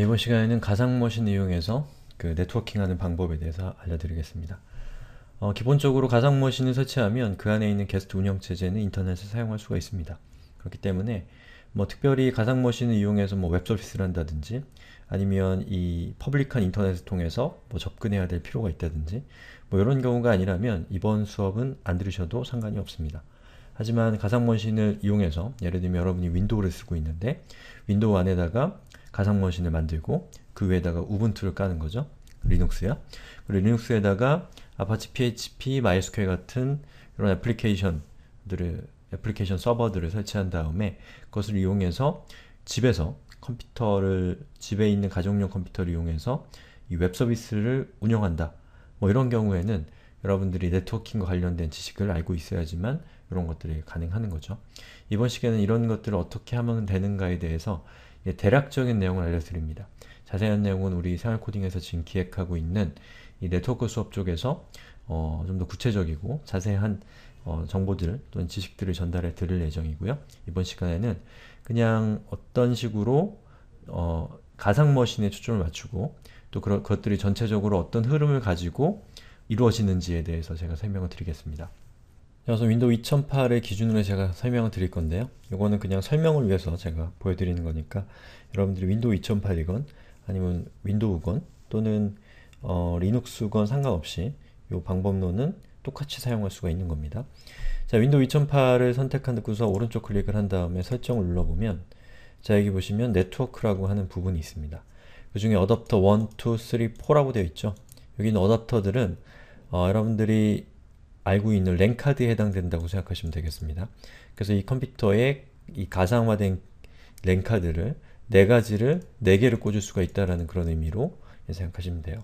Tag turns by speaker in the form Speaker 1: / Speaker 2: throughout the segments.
Speaker 1: 이번 시간에는 가상머신 이용해서 그 네트워킹하는 방법에 대해서 알려드리겠습니다. 어, 기본적으로 가상머신을 설치하면 그 안에 있는 게스트 운영체제는 인터넷에 사용할 수가 있습니다. 그렇기 때문에 뭐 특별히 가상머신을 이용해서 뭐 웹서비스를 한다든지 아니면 이 퍼블릭한 인터넷을 통해서 뭐 접근해야 될 필요가 있다든지 뭐 이런 경우가 아니라면 이번 수업은 안 들으셔도 상관이 없습니다. 하지만 가상머신을 이용해서 예를 들면 여러분이 윈도우를 쓰고 있는데 윈도우 안에다가 가상 머신을 만들고 그 위에다가 우분투를 까는 거죠. 리눅스야. 그리고 리눅스에다가 아파치 PHP, MySQL 같은 이런 애플리케이션들을 애플리케이션 서버들을 설치한 다음에 그것을 이용해서 집에서 컴퓨터를 집에 있는 가정용 컴퓨터를 이용해서 이 웹 서비스를 운영한다. 뭐 이런 경우에는 여러분들이 네트워킹과 관련된 지식을 알고 있어야지만 이런 것들이 가능하는 거죠. 이번 시간에는 이런 것들을 어떻게 하면 되는가에 대해서 예, 대략적인 내용을 알려드립니다. 자세한 내용은 우리 생활코딩에서 지금 기획하고 있는 이 네트워크 수업 쪽에서 어, 좀 더 구체적이고 자세한 어, 정보들 또는 지식들을 전달해 드릴 예정이고요. 이번 시간에는 그냥 어떤 식으로 어, 가상 머신에 초점을 맞추고 또 그런 것들이 전체적으로 어떤 흐름을 가지고 이루어지는지에 대해서 제가 설명을 드리겠습니다. 그래서 윈도우 2 0 0 8을 기준으로 제가 설명을 드릴 건데요. 이거는 그냥 설명을 위해서 제가 보여드리는 거니까 여러분들이 윈도우 2008이건 아니면 윈도우건 또는 어, 리눅스건 상관없이 이 방법론은 똑같이 사용할 수가 있는 겁니다. 자, 윈도우 2008을 선택한 듯구서 오른쪽 클릭을 한 다음에 설정을 눌러보면 자, 여기 보시면 네트워크라고 하는 부분이 있습니다. 그 중에 어댑터 1, 2, 3, 4라고 되어 있죠. 여기는 있 어댑터들은 어, 여러분들이 알고 있는 랭 카드에 해당된다고 생각하시면 되겠습니다. 그래서 이 컴퓨터에 이 가상화된 랭 카드를 네 가지를 네 개를 꽂을 수가 있다라는 그런 의미로 예, 생각하시면 돼요.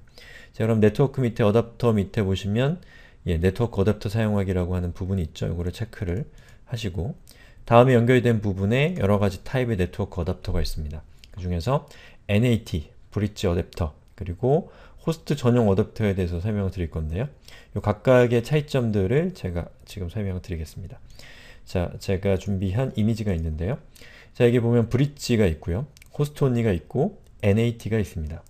Speaker 1: 자 그럼 네트워크 밑에 어댑터 밑에 보시면 예, 네트워크 어댑터 사용하기라고 하는 부분이 있죠. 이거를 체크를 하시고 다음에 연결된 부분에 여러 가지 타입의 네트워크 어댑터가 있습니다. 그 중에서 NAT, 브릿지 어댑터, 그리고 호스트 전용 어댑터에 대해서 설명을 드릴 건데요. 요 각각의 차이점들을 제가 지금 설명을 드리겠습니다. 자, 제가 준비한 이미지가 있는데요. 자, 여기 보면 브릿지가 있고요. 호스트 온리가 있고 NAT가 있습니다.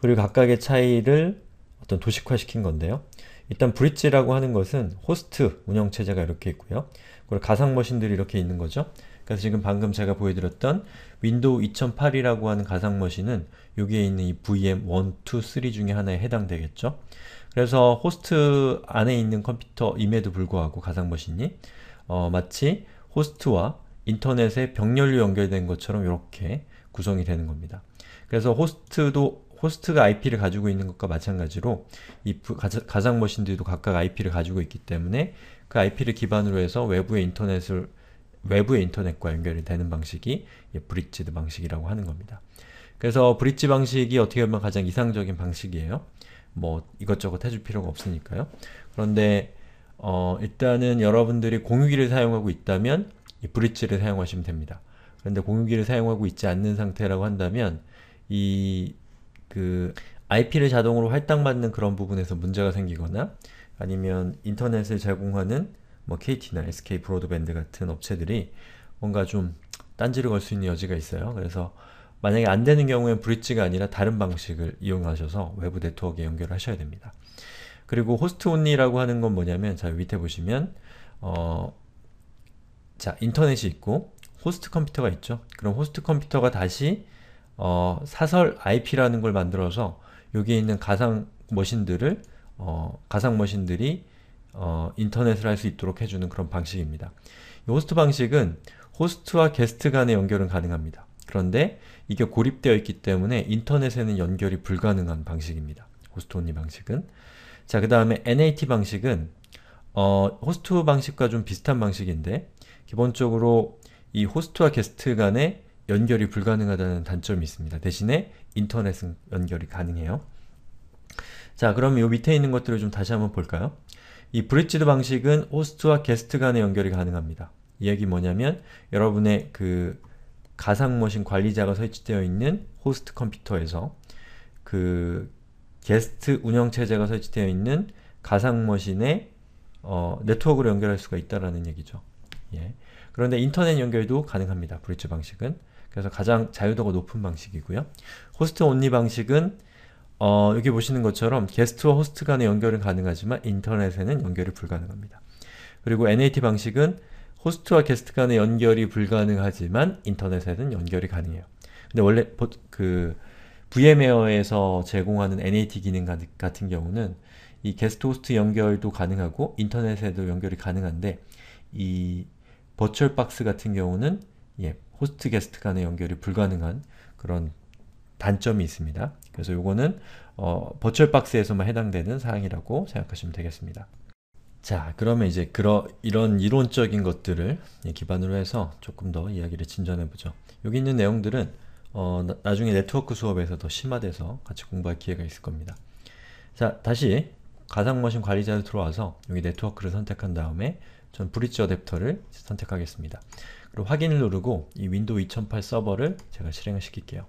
Speaker 1: 그리고 각각의 차이를 어떤 도식화시킨 건데요. 일단 브릿지라고 하는 것은 호스트 운영체제가 이렇게 있고요. 그리고 가상 머신들이 이렇게 있는 거죠. 그래서 지금 방금 제가 보여드렸던 윈도우 2008이라고 하는 가상머신은 여기에 있는 이 VM123 중에 하나에 해당되겠죠. 그래서 호스트 안에 있는 컴퓨터임에도 불구하고 가상머신이 어, 마치 호스트와 인터넷에 병렬로 연결된 것처럼 이렇게 구성이 되는 겁니다. 그래서 호스트도 호스트가 IP를 가지고 있는 것과 마찬가지로 이 가상 머신들도 각각 IP를 가지고 있기 때문에 그 IP를 기반으로 해서 외부의 인터넷을 외부의 인터넷과 연결이 되는 방식이 브릿지드 방식이라고 하는 겁니다. 그래서 브릿지 방식이 어떻게 보면 가장 이상적인 방식이에요. 뭐 이것저것 해줄 필요가 없으니까요. 그런데 어, 일단은 여러분들이 공유기를 사용하고 있다면 이 브릿지를 사용하시면 됩니다. 그런데 공유기를 사용하고 있지 않는 상태라고 한다면 이 그 IP를 자동으로 할당받는 그런 부분에서 문제가 생기거나 아니면 인터넷을 제공하는 뭐 KT나 SK 브로드밴드 같은 업체들이 뭔가 좀 딴지를 걸 수 있는 여지가 있어요. 그래서 만약에 안 되는 경우엔 브릿지가 아니라 다른 방식을 이용하셔서 외부 네트워크에 연결하셔야 됩니다. 그리고 호스트 온리라고 하는 건 뭐냐면 자 밑에 보시면 어, 자 인터넷이 있고 호스트 컴퓨터가 있죠. 그럼 호스트 컴퓨터가 다시 어, 사설 IP라는 걸 만들어서 여기에 있는 가상 머신들을 어, 가상 머신들이 어, 인터넷을 할 수 있도록 해주는 그런 방식입니다. 이 호스트 방식은 호스트와 게스트 간의 연결은 가능합니다. 그런데 이게 고립되어 있기 때문에 인터넷에는 연결이 불가능한 방식입니다. 호스트 온리 방식은 자그 다음에 NAT 방식은 어, 호스트 방식과 좀 비슷한 방식인데 기본적으로 이 호스트와 게스트 간의 연결이 불가능하다는 단점이 있습니다. 대신에 인터넷은 연결이 가능해요. 자 그럼 이 밑에 있는 것들을 좀 다시 한번 볼까요? 이 브릿지드 방식은 호스트와 게스트 간의 연결이 가능합니다. 이 얘기 뭐냐면 여러분의 그 가상머신 관리자가 설치되어 있는 호스트 컴퓨터에서 그 게스트 운영체제가 설치되어 있는 가상머신에 어, 네트워크로 연결할 수가 있다라는 얘기죠. 예. 그런데 인터넷 연결도 가능합니다. 브릿지 방식은. 그래서 가장 자유도가 높은 방식이고요. 호스트 온리 방식은 어, 여기 보시는 것처럼 게스트와 호스트 간의 연결은 가능하지만 인터넷에는 연결이 불가능합니다. 그리고 NAT 방식은 호스트와 게스트 간의 연결이 불가능하지만 인터넷에는 연결이 가능해요. 근데 원래 그 VM웨어에서 제공하는 NAT 기능 같은 경우는 이 게스트 호스트 연결도 가능하고 인터넷에도 연결이 가능한데 이 버추얼박스 같은 경우는 예, 호스트 게스트 간의 연결이 불가능한 그런 단점이 있습니다. 그래서 요거는 어, 버츄얼 박스에서만 해당되는 사항이라고 생각하시면 되겠습니다. 자, 그러면 이제 그러, 이런 이론적인 것들을 기반으로 해서 조금 더 이야기를 진전해보죠. 여기 있는 내용들은 어, 나, 중에 네트워크 수업에서 더 심화돼서 같이 공부할 기회가 있을 겁니다. 자, 다시 가상머신 관리자로 들어와서 여기 네트워크를 선택한 다음에 전 브릿지 어댑터를 선택하겠습니다. 그리고 확인을 누르고 이 윈도우 2008 서버를 제가 실행을 시킬게요.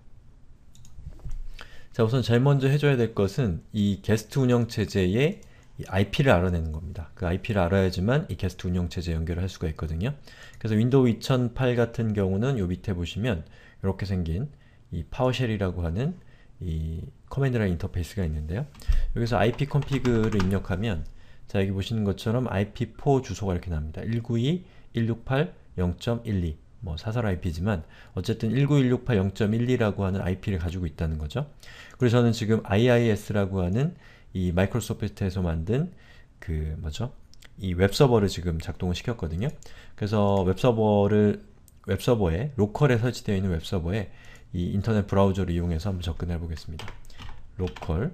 Speaker 1: 자 우선 제일 먼저 해줘야 될 것은 이 게스트 운영체제의 IP를 알아내는 겁니다. 그 IP를 알아야지만 이 게스트 운영체제 연결을 할 수가 있거든요. 그래서 윈도우 2008 같은 경우는 요 밑에 보시면 이렇게 생긴 이 파워쉘이라고 하는 이 커맨드 라인 인터페이스가 있는데요. 여기서 IP c o n f i g 를 입력하면 자 여기 보시는 것처럼 IP4 주소가 이렇게 나옵니다. 192.168.0.12뭐 사설 IP지만 어쨌든 19168.0.12라고 하는 IP를 가지고 있다는 거죠. 그래서 저는 지금 IIS라고 하는 이 마이크로소프트에서 만든 그 뭐죠? 이 웹서버를 지금 작동을 시켰거든요. 그래서 웹서버를 웹서버에 로컬에 설치되어 있는 웹서버에 이 인터넷 브라우저를 이용해서 한번 접근해 보겠습니다. 로컬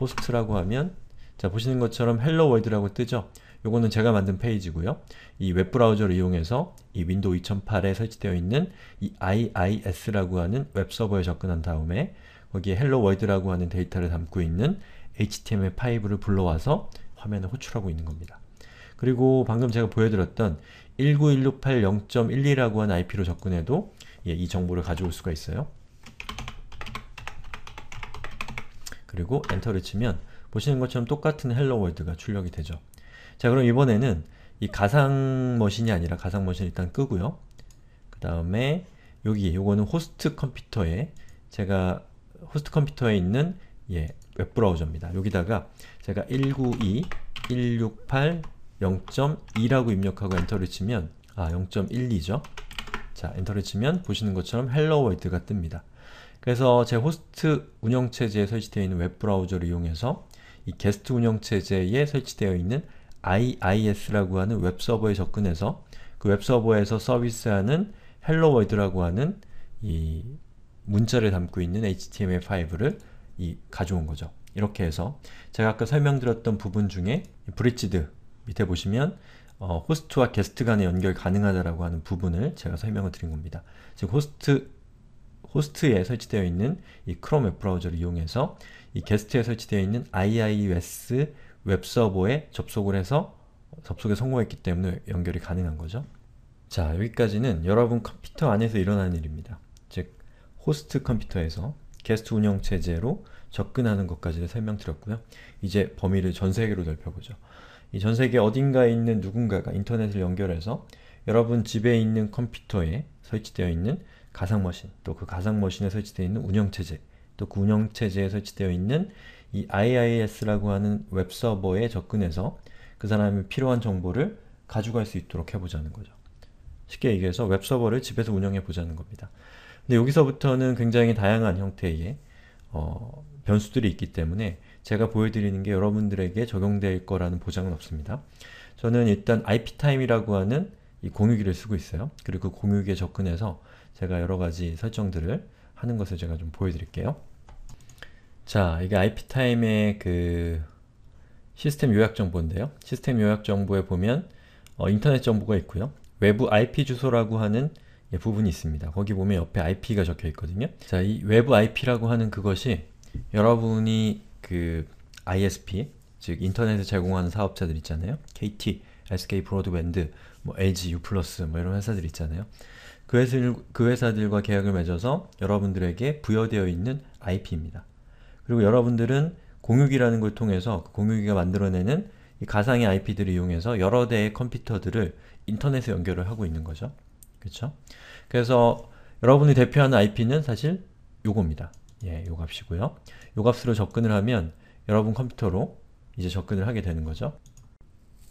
Speaker 1: 호스트라고 하면 자 보시는 것처럼 헬로 월드라고 뜨죠? 요거는 제가 만든 페이지고요. 이 웹브라우저를 이용해서 이 윈도우 2008에 설치되어 있는 이 IIS라고 하는 웹서버에 접근한 다음에 거기에 헬로 월드라고 하는 데이터를 담고 있는 HTML 파이브를 불러와서 화면을 호출하고 있는 겁니다. 그리고 방금 제가 보여드렸던 19168.0.12라고 하는 IP로 접근해도 예, 이 정보를 가져올 수가 있어요. 그리고 엔터를 치면 보시는 것처럼 똑같은 헬로 월드가 출력이 되죠. 자 그럼 이번에는 이 가상 머신이 아니라 가상 머신 일단 끄고요. 그 다음에 여기 요거는 호스트 컴퓨터에 제가 호스트 컴퓨터에 있는 예, 웹브라우저입니다. 여기다가 제가 192.168.0.2라고 입력하고 엔터를 치면 아 0.12죠. 자 엔터를 치면 보시는 것처럼 헬로 월드가 뜹니다. 그래서 제 호스트 운영체제에 설치되어 있는 웹브라우저를 이용해서 이 게스트 운영체제에 설치되어 있는 IIS라고 하는 웹서버에 접근해서 그 웹서버에서 서비스하는 Hello w o r l d 라고 하는 이 문자를 담고 있는 HTML 5를이 가져온 거죠. 이렇게 해서 제가 아까 설명드렸던 부분 중에 브릿지드 밑에 보시면 어, 호스트와 게스트 간의 연결 가능하다라고 하는 부분을 제가 설명을 드린 겁니다. 즉 호스트 호스트에 설치되어 있는 이 크롬 웹 브라우저를 이용해서 이 게스트에 설치되어 있는 IIS 웹서버에 접속을 해서 접속에 성공했기 때문에 연결이 가능한 거죠. 자, 여기까지는 여러분 컴퓨터 안에서 일어나는 일입니다. 즉, 호스트 컴퓨터에서 게스트 운영 체제로 접근하는 것까지를 설명드렸고요. 이제 범위를 전 세계로 넓혀보죠. 이 전 세계 어딘가에 있는 누군가가 인터넷을 연결해서 여러분 집에 있는 컴퓨터에 설치되어 있는 가상머신, 또 그 가상머신에 설치되어 있는 운영체제, 또 그 운영체제에 설치되어 있는 이 IIS라고 하는 웹서버에 접근해서 그 사람이 필요한 정보를 가져갈 수 있도록 해보자는 거죠. 쉽게 얘기해서 웹서버를 집에서 운영해보자는 겁니다. 근데 여기서부터는 굉장히 다양한 형태의 어, 변수들이 있기 때문에 제가 보여드리는 게 여러분들에게 적용될 거라는 보장은 없습니다. 저는 일단 IP타임이라고 하는 이 공유기를 쓰고 있어요. 그리고 그 공유기에 접근해서 제가 여러 가지 설정들을 하는 것을 제가 좀 보여드릴게요. 자, 이게 IP타임의 그 시스템 요약 정보인데요. 시스템 요약 정보에 보면 어, 인터넷 정보가 있고요. 외부 IP 주소라고 하는 예, 부분이 있습니다. 거기 보면 옆에 IP가 적혀 있거든요. 자, 이 외부 IP라고 하는 그것이 여러분이 그 ISP, 즉 인터넷을 제공하는 사업자들 있잖아요. KT, SK 브로드밴드, 뭐 LG, U+, 뭐 이런 회사들 있잖아요. 그, 회사들, 그 회사들과 계약을 맺어서 여러분들에게 부여되어 있는 IP입니다. 그리고 여러분들은 공유기라는 걸 통해서 그 공유기가 만들어내는 가상의 IP들을 이용해서 여러 대의 컴퓨터들을 인터넷에 연결을 하고 있는 거죠. 그렇죠? 그래서 여러분이 대표하는 IP는 사실 요겁니다. 예, 요 값이고요. 요 값으로 접근을 하면 여러분 컴퓨터로 이제 접근을 하게 되는 거죠.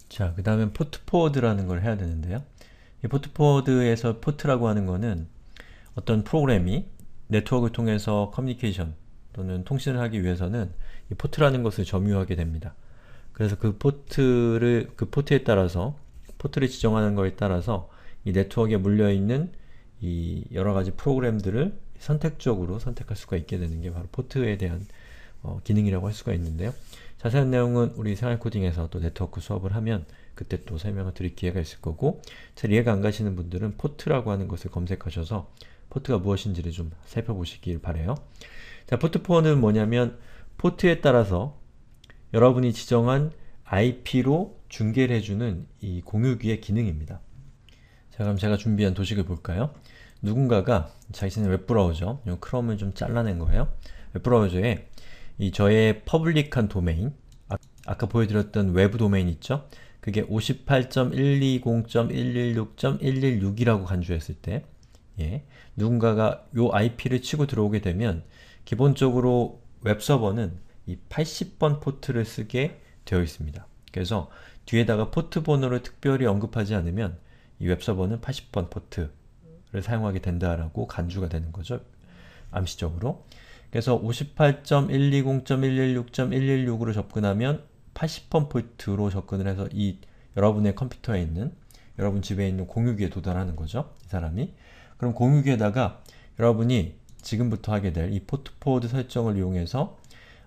Speaker 1: 자, 그 다음에 포트 포워드라는 걸 해야 되는데요. 이 포트 포워드에서 포트라고 하는 거는 어떤 프로그램이 네트워크를 통해서 커뮤니케이션, 또는 통신을 하기 위해서는 이 포트라는 것을 점유하게 됩니다. 그래서 그 포트를 그 포트에 따라서 포트를 지정하는 것에 따라서 이 네트워크에 물려있는 이 여러가지 프로그램들을 선택적으로 선택할 수가 있게 되는 게 바로 포트에 대한 어, 기능이라고 할 수가 있는데요. 자세한 내용은 우리 생활코딩에서 또 네트워크 수업을 하면 그때 또 설명을 드릴 기회가 있을 거고 잘 이해가 안 가시는 분들은 포트라고 하는 것을 검색하셔서 포트가 무엇인지를 좀 살펴보시길 바래요. 자, 포트4는 뭐냐면 포트에 따라서 여러분이 지정한 IP로 중계를 해주는 이 공유기의 기능입니다. 자, 그럼 제가 준비한 도식을 볼까요? 누군가가 자신의 웹브라우저, 요 크롬을 좀 잘라낸 거예요. 웹브라우저에 이 저의 퍼블릭한 도메인, 아, 까 보여드렸던 외부 도메인 있죠? 그게 58.120.116.116이라고 간주했을 때 예, 누군가가 요 IP를 치고 들어오게 되면 기본적으로 웹서버는 이 80번 포트를 쓰게 되어 있습니다. 그래서 뒤에다가 포트 번호를 특별히 언급하지 않으면 이 웹서버는 80번 포트를 사용하게 된다라고 간주가 되는 거죠. 암시적으로. 그래서 58.120.116.116으로 접근하면 80번 포트로 접근을 해서 이 여러분의 컴퓨터에 있는 여러분 집에 있는 공유기에 도달하는 거죠. 이 사람이. 그럼 공유기에다가 여러분이 지금부터 하게 될 이 포트 포워드 설정을 이용해서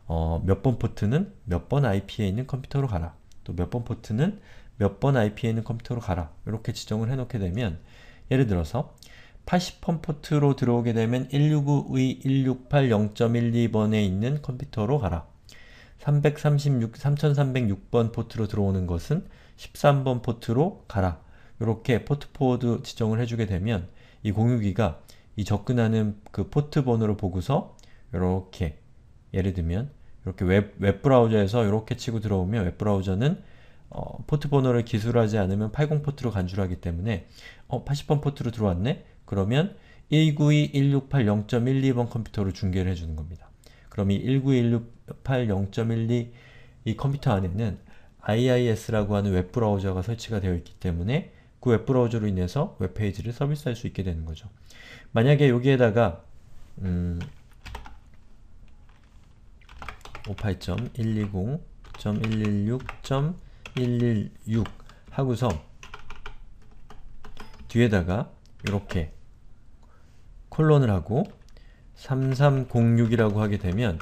Speaker 1: 어, 몇 번 포트는 몇 번 IP에 있는 컴퓨터로 가라 또 몇 번 포트는 몇 번 IP에 있는 컴퓨터로 가라 이렇게 지정을 해놓게 되면 예를 들어서 80번 포트로 들어오게 되면 169.168.0.12번에 있는 컴퓨터로 가라 336, 3306번 포트로 들어오는 것은 13번 포트로 가라 이렇게 포트 포워드 지정을 해주게 되면 이 공유기가 이 접근하는 그 포트 번호를 보고서 이렇게 예를 들면 이렇게 웹, 웹브라우저에서 이렇게 치고 들어오면 웹브라우저는 어, 포트 번호를 기술하지 않으면 80 포트로 간주하기 를 때문에 어, 80번 포트로 들어왔네? 그러면 192.168.0.12번 컴퓨터로 중계를 해주는 겁니다. 그럼 이 192.168.0.12 이 컴퓨터 안에는 IIS라고 하는 웹브라우저가 설치가 되어 있기 때문에 그 웹브라우저로 인해서 웹페이지를 서비스할 수 있게 되는 거죠. 만약에 여기에다가 음, 58.120.116.116 하고서 뒤에다가 이렇게 콜론을 하고 3306이라고 하게 되면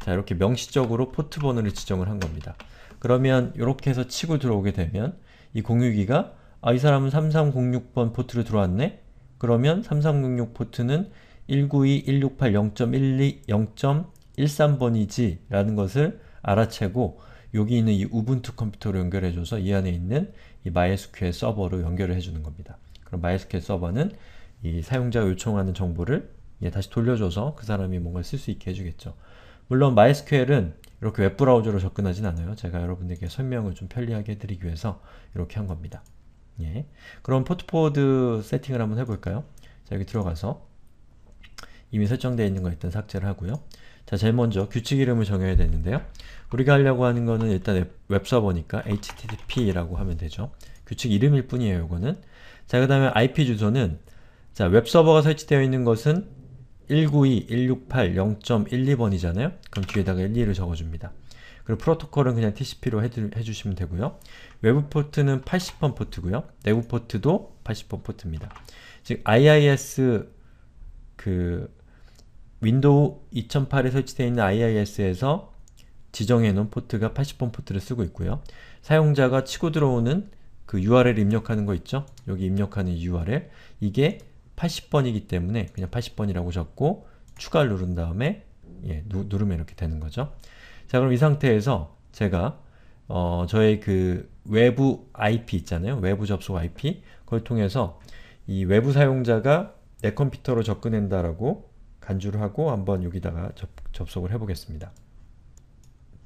Speaker 1: 자 이렇게 명시적으로 포트 번호를 지정을 한 겁니다. 그러면 이렇게 해서 치고 들어오게 되면 이 공유기가 아, 이 사람은 3306번 포트로 들어왔네? 그러면 3306 포트는 192.168.0.12, 0.13번이지 라는 것을 알아채고 여기 있는 이 우분투 컴퓨터로 연결해줘서 이 안에 있는 이 MySQL 서버로 연결을 해주는 겁니다. 그럼 MySQL 서버는 이 사용자 요청하는 정보를 예, 다시 돌려줘서 그 사람이 뭔가 쓸 수 있게 해주겠죠. 물론 MySQL은 이렇게 웹브라우저로 접근하진 않아요. 제가 여러분들에게 설명을 좀 편리하게 해드리기 위해서 이렇게 한 겁니다. 예. 그럼 포트포워드 세팅을 한번 해볼까요? 자, 여기 들어가서 이미 설정되어 있는 거 일단 삭제를 하고요. 자, 제일 먼저 규칙 이름을 정해야 되는데요. 우리가 하려고 하는 거는 일단 웹서버니까 http라고 하면 되죠. 규칙 이름일 뿐이에요, 이거는. 자, 그 다음에 IP 주소는 자, 웹서버가 설치되어 있는 것은 192.168.0.12번이잖아요? 그럼 뒤에다가 12를 적어줍니다. 그리고 프로토콜은 그냥 TCP로 해주, 해주시면 되고요. 외부 포트는 80번 포트고요. 내부 포트도 80번 포트입니다. 즉 IIS 그 윈도우 2008에 설치되어 있는 IIS에서 지정해 놓은 포트가 80번 포트를 쓰고 있고요. 사용자가 치고 들어오는 그 URL 입력하는 거 있죠? 여기 입력하는 URL 이게 80번이기 때문에 그냥 80번이라고 적고 추가를 누른 다음에 예, 누, 누르면 이렇게 되는 거죠. 자 그럼 이 상태에서 제가 어, 저의 그 외부 IP 있잖아요. 외부 접속 IP. 그걸 통해서 이 외부 사용자가 내 컴퓨터로 접근한다라고 간주를 하고 한번 여기다가 접, 접속을 해보겠습니다.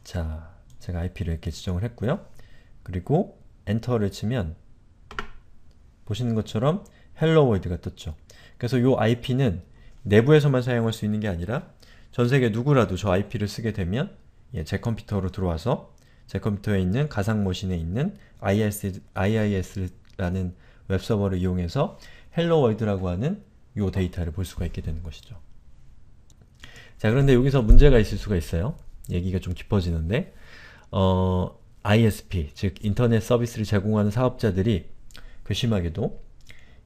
Speaker 1: 자, 제가 IP를 이렇게 지정을 했고요. 그리고 엔터를 치면 보시는 것처럼 헬로 월드가 떴죠. 그래서 이 IP는 내부에서만 사용할 수 있는 게 아니라 전 세계 누구라도 저 IP를 쓰게 되면 예, 제 컴퓨터로 들어와서 제 컴퓨터에 있는 가상 머신에 있는 IIS, IIS라는 웹서버를 이용해서 헬로 월드라고 하는 요 데이터를 볼 수가 있게 되는 것이죠. 자 그런데 여기서 문제가 있을 수가 있어요. 얘기가 좀 깊어지는데 어, ISP, 즉 인터넷 서비스를 제공하는 사업자들이 괘씸하게도 그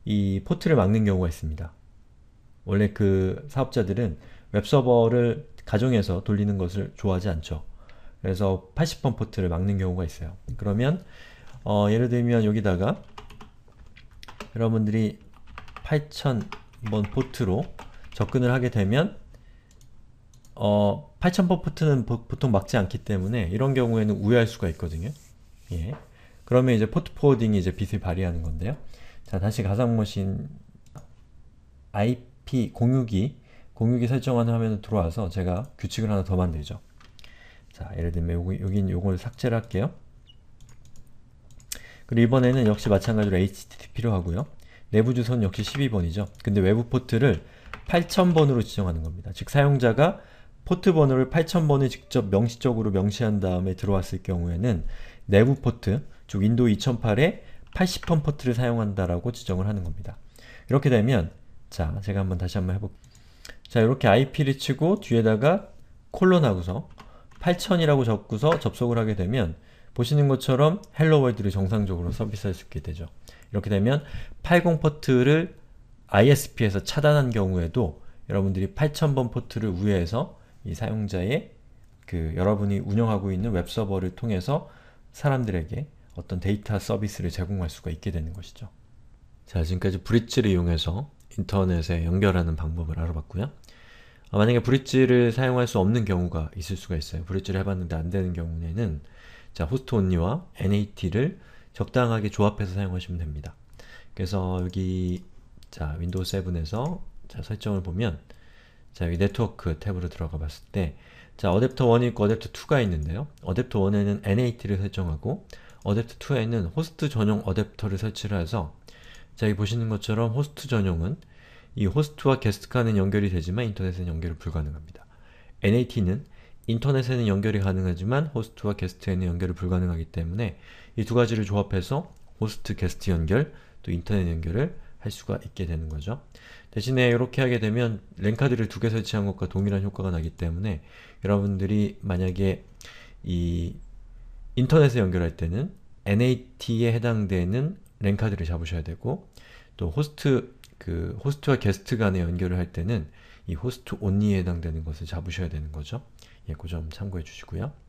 Speaker 1: 이 포트를 막는 경우가 있습니다. 원래 그 사업자들은 웹서버를 가정에서 돌리는 것을 좋아하지 않죠. 그래서 80번 포트를 막는 경우가 있어요. 그러면 어, 예를 들면 여기다가 여러분들이 8000번 포트로 접근을 하게 되면 어, 8000번 포트는 보, 통 막지 않기 때문에 이런 경우에는 우회할 수가 있거든요. 예. 그러면 이제 포트 포워딩이 이제 빛을 발휘하는 건데요. 자, 다시 가상머신 IP 062 062 설정하는 화면으로 들어와서 제가 규칙을 하나 더 만들죠. 자, 예를 들면 여기, 여긴 요걸 삭제를 할게요. 그리고 이번에는 역시 마찬가지로 HTTP로 하고요. 내부 주소는 역시 12번이죠. 근데 외부 포트를 8000번으로 지정하는 겁니다. 즉 사용자가 포트 번호를 8000번을 직접 명시적으로 명시한 다음에 들어왔을 경우에는 내부 포트, 즉윈도 2008에 80번 포트를 사용한다라고 지정을 하는 겁니다. 이렇게 되면 자, 제가 한번 다시 한번 해볼게요. 자, 이렇게 IP를 치고 뒤에다가 콜론하고서 8000이라고 적고서 접속을 하게 되면 보시는 것처럼 헬로월드를 정상적으로 서비스할 수 있게 되죠. 이렇게 되면 80 포트를 ISP에서 차단한 경우에도 여러분들이 8000번 포트를 우회해서 이 사용자의 그 여러분이 운영하고 있는 웹서버를 통해서 사람들에게 어떤 데이터 서비스를 제공할 수가 있게 되는 것이죠. 자, 지금까지 브릿지를 이용해서 인터넷에 연결하는 방법을 알아봤고요. 어, 만약에 브릿지를 사용할 수 없는 경우가 있을 수가 있어요. 브릿지를 해봤는데 안 되는 경우에는 자, 호스트 온리와 NAT를 적당하게 조합해서 사용하시면 됩니다. 그래서 여기 자, 윈도우 7에서 자, 설정을 보면 자, 여기 네트워크 탭으로 들어가 봤을 때 자, 어댑터 1이 있고 어댑터 2가 있는데요. 어댑터 1에는 NAT를 설정하고 어댑터 2에는 호스트 전용 어댑터를 설치를 해서 자, 여기 보시는 것처럼 호스트 전용은 이 호스트와 게스트간은 연결이 되지만 인터넷에는 연결이 불가능합니다. NAT는 인터넷에는 연결이 가능하지만 호스트와 게스트에는 연결이 불가능하기 때문에 이 두 가지를 조합해서 호스트 게스트 연결, 또 인터넷 연결을 할 수가 있게 되는 거죠. 대신에 이렇게 하게 되면 랜카드를 두 개 설치한 것과 동일한 효과가 나기 때문에 여러분들이 만약에 이 인터넷에 연결할 때는 NAT에 해당되는 랜카드를 잡으셔야 되고 또 호스트 그 호스트와 게스트 간에 연결을 할 때는 이 호스트 온 n 에 해당되는 것을 잡으셔야 되는 거죠. 예, 그점 참고해 주시고요.